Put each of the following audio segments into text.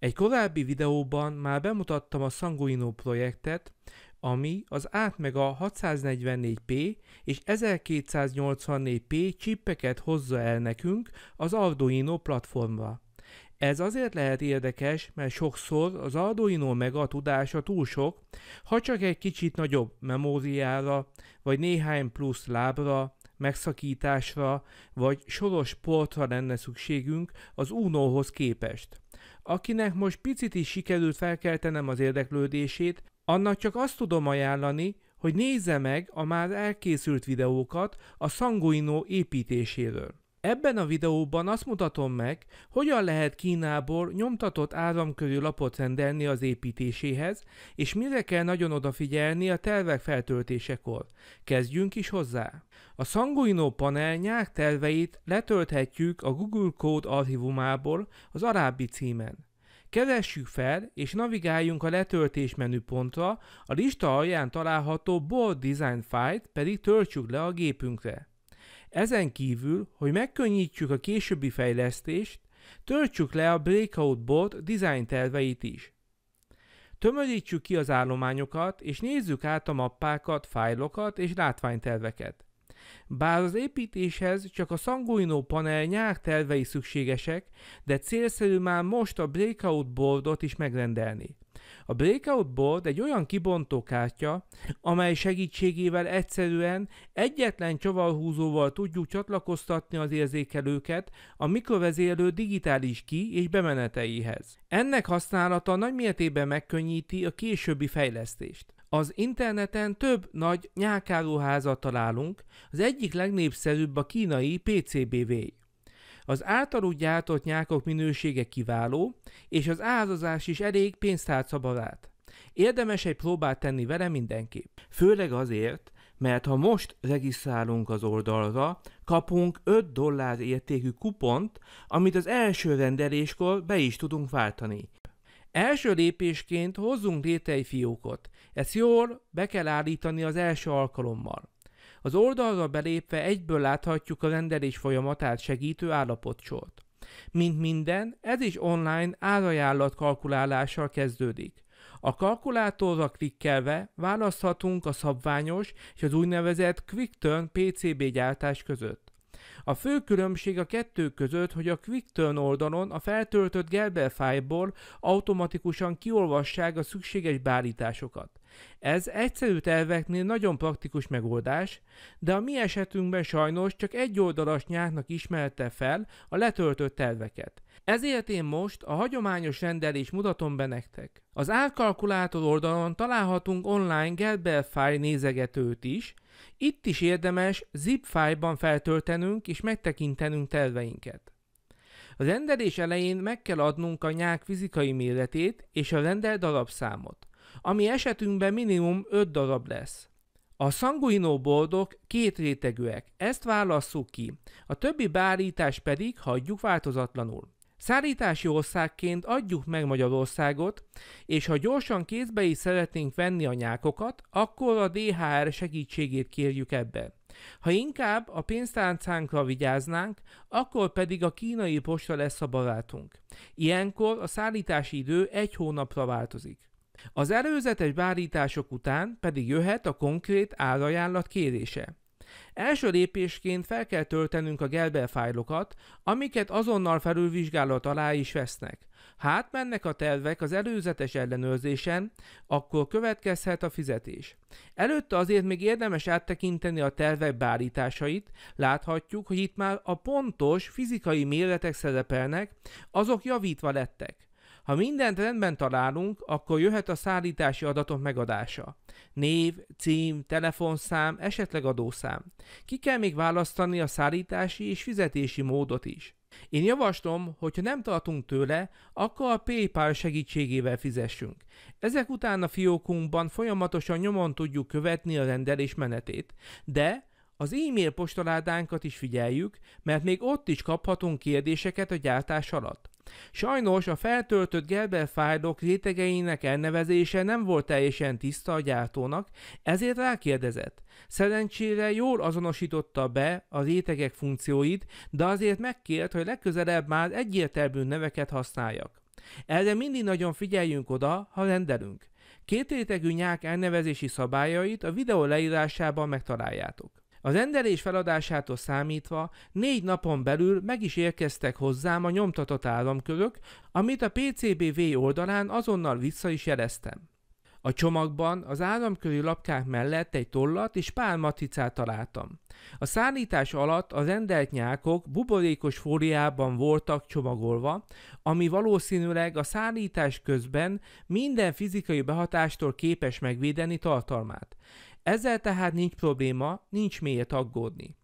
Egy korábbi videóban már bemutattam a Sanguino projektet, ami az átmeg a 644p és 1284p csippeket hozza el nekünk az Arduino platformra. Ez azért lehet érdekes, mert sokszor az Arduino Mega tudása túl sok, ha csak egy kicsit nagyobb memóriára, vagy néhány plusz lábra, megszakításra, vagy soros portra lenne szükségünk az Uno-hoz képest akinek most picit is sikerült felkeltenem az érdeklődését, annak csak azt tudom ajánlani, hogy nézze meg a már elkészült videókat a Sanguino építéséről. Ebben a videóban azt mutatom meg, hogyan lehet Kínából nyomtatott áramkörű lapot rendelni az építéséhez, és mire kell nagyon odafigyelni a tervek feltöltésekor. Kezdjünk is hozzá! A Sanguino panel nyár terveit letölthetjük a Google Code archívumából az arábbi címen. Keressük fel és navigáljunk a letöltés menüpontra, a lista alján található Board Design File-t pedig töltsük le a gépünkre. Ezen kívül, hogy megkönnyítjük a későbbi fejlesztést, töltsük le a Breakout Bot design terveit is. Tömörítsük ki az állományokat, és nézzük át a mappákat, fájlokat és látványterveket. Bár az építéshez csak a Sanguino panel nyár tervei szükségesek, de célszerű már most a Breakout boardot is megrendelni. A Breakout board egy olyan kibontókártya, amely segítségével egyszerűen egyetlen csavarhúzóval tudjuk csatlakoztatni az érzékelőket a mikrovezérlő digitális ki- és bemeneteihez. Ennek használata nagymértékben megkönnyíti a későbbi fejlesztést. Az interneten több nagy nyákáruházat találunk, az egyik legnépszerűbb a kínai PCBV. Az általuk gyártott nyákok minősége kiváló, és az árazás is elég barát. Érdemes egy próbát tenni vele mindenképp. Főleg azért, mert ha most regisztrálunk az oldalra, kapunk 5 dollár értékű kupont, amit az első rendeléskor be is tudunk váltani. Első lépésként hozzunk létre egy fiókot. Ezt jól be kell állítani az első alkalommal. Az oldalra belépve egyből láthatjuk a rendelés folyamatát segítő állapotsort. Mint minden, ez is online árajánlat kalkulálással kezdődik. A kalkulátorra klikkelve választhatunk a szabványos és az úgynevezett Quick Turn PCB gyártás között. A fő különbség a kettő között, hogy a Quick Turn oldalon a feltöltött Gerber fájból automatikusan kiolvassák a szükséges beállításokat. Ez egyszerű terveknél nagyon praktikus megoldás, de a mi esetünkben sajnos csak egy oldalas nyáknak ismerte fel a letöltött terveket. Ezért én most a hagyományos rendelés mutatom be nektek. Az árkalkulátor oldalon találhatunk online Gerber file nézegetőt is, itt is érdemes zip fájban feltöltenünk és megtekintenünk terveinket. A rendelés elején meg kell adnunk a nyák fizikai méretét és a rendel darabszámot ami esetünkben minimum 5 darab lesz. A szanguinó boldog két rétegűek, ezt válasszuk ki, a többi beállítás pedig hagyjuk változatlanul. Szállítási országként adjuk meg Magyarországot, és ha gyorsan kézbe is szeretnénk venni a nyákokat, akkor a DHR segítségét kérjük ebbe. Ha inkább a pénztárcánkra vigyáznánk, akkor pedig a kínai posta lesz a barátunk. Ilyenkor a szállítási idő egy hónapra változik. Az előzetes bárítások után pedig jöhet a konkrét árajánlat kérése. Első lépésként fel kell töltenünk a Gerber fájlokat, amiket azonnal felülvizsgálat alá is vesznek. Ha hát mennek a tervek az előzetes ellenőrzésen, akkor következhet a fizetés. Előtte azért még érdemes áttekinteni a tervek beállításait, láthatjuk, hogy itt már a pontos fizikai méretek szerepelnek, azok javítva lettek. Ha mindent rendben találunk, akkor jöhet a szállítási adatok megadása. Név, cím, telefonszám, esetleg adószám. Ki kell még választani a szállítási és fizetési módot is. Én javaslom, hogy ha nem tartunk tőle, akkor a PayPal segítségével fizessünk. Ezek után a fiókunkban folyamatosan nyomon tudjuk követni a rendelés menetét, de az e-mail postaládánkat is figyeljük, mert még ott is kaphatunk kérdéseket a gyártás alatt. Sajnos a feltöltött Gerber-fájdok rétegeinek elnevezése nem volt teljesen tiszta a gyártónak, ezért rákérdezett. Szerencsére jól azonosította be a rétegek funkcióit, de azért megkért, hogy legközelebb már egyértelmű neveket használjak. Erre mindig nagyon figyeljünk oda, ha rendelünk. Két rétegű nyák elnevezési szabályait a videó leírásában megtaláljátok. Az rendelés feladásától számítva négy napon belül meg is érkeztek hozzám a nyomtatott államkörök, amit a PCBV oldalán azonnal vissza is jeleztem. A csomagban az államköri lapkák mellett egy tollat és pár maticát találtam. A szállítás alatt a rendelt nyákok buborékos fóliában voltak csomagolva, ami valószínűleg a szállítás közben minden fizikai behatástól képes megvédeni tartalmát. Ezzel tehát nincs probléma, nincs miért aggódni.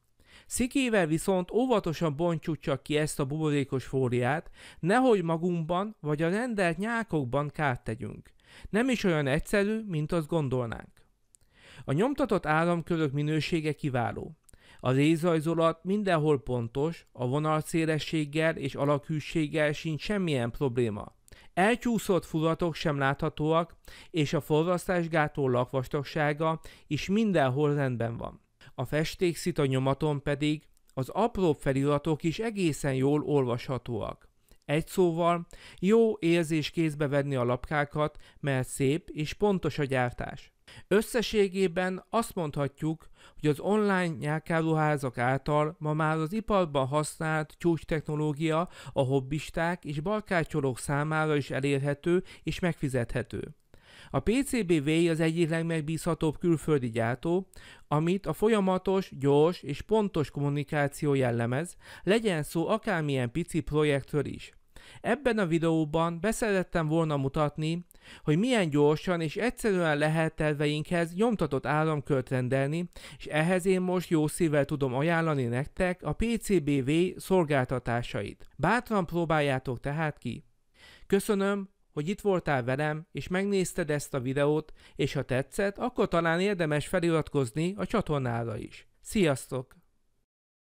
Szikével viszont óvatosan bontsuk csak ki ezt a buborékos fóliát, nehogy magunkban vagy a rendelt nyákokban kárt tegyünk. Nem is olyan egyszerű, mint azt gondolnánk. A nyomtatott áramkörök minősége kiváló. A rézrajzolat mindenhol pontos, a vonalszélességgel és alakhűséggel sincs semmilyen probléma. Elcsúszott fulatok sem láthatóak, és a forrasztásgátó lakvastagsága is mindenhol rendben van. A festékszita nyomaton pedig az apró feliratok is egészen jól olvashatóak. Egy szóval, jó érzés kézbe venni a lapkákat, mert szép és pontos a gyártás. Összességében azt mondhatjuk, hogy az online nyelvkáluházak által ma már az iparban használt csúcs technológia a hobbisták és balkácsolók számára is elérhető és megfizethető. A PCBV az egyik legmegbízhatóbb külföldi gyártó, amit a folyamatos, gyors és pontos kommunikáció jellemez, legyen szó akármilyen pici projektről is. Ebben a videóban beszerettem volna mutatni, hogy milyen gyorsan és egyszerűen lehet terveinkhez nyomtatott áramkört rendelni, és ehhez én most jó szívvel tudom ajánlani nektek a PCBV szolgáltatásait. Bátran próbáljátok tehát ki. Köszönöm, hogy itt voltál velem, és megnézted ezt a videót, és ha tetszett, akkor talán érdemes feliratkozni a csatornára is. Sziasztok!